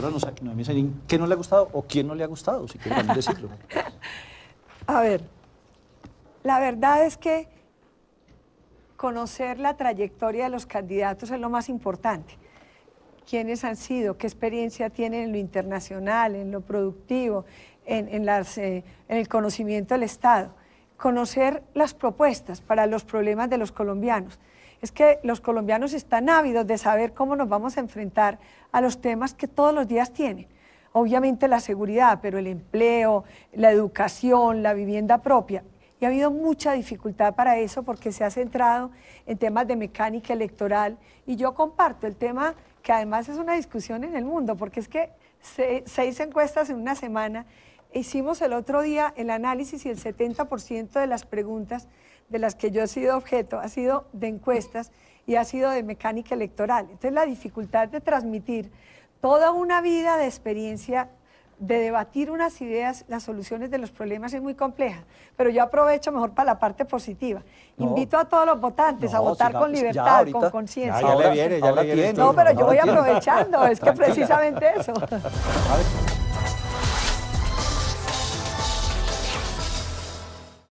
doctora ¿qué no le ha gustado o quién no le ha gustado? Si A ver, la verdad es que conocer la trayectoria de los candidatos es lo más importante. ¿Quiénes han sido? ¿Qué experiencia tienen en lo internacional, en lo productivo, en eh, el conocimiento del Estado? Conocer las propuestas para los problemas de los colombianos es que los colombianos están ávidos de saber cómo nos vamos a enfrentar a los temas que todos los días tienen. Obviamente la seguridad, pero el empleo, la educación, la vivienda propia. Y ha habido mucha dificultad para eso porque se ha centrado en temas de mecánica electoral. Y yo comparto el tema que además es una discusión en el mundo, porque es que seis encuestas en una semana Hicimos el otro día el análisis y el 70% de las preguntas de las que yo he sido objeto ha sido de encuestas y ha sido de mecánica electoral. Entonces la dificultad de transmitir toda una vida de experiencia de debatir unas ideas, las soluciones de los problemas es muy compleja, pero yo aprovecho mejor para la parte positiva. Invito a todos los votantes a votar con pues libertad, con conciencia. viene, ya le viene. No, pero yo voy aprovechando, es que precisamente eso.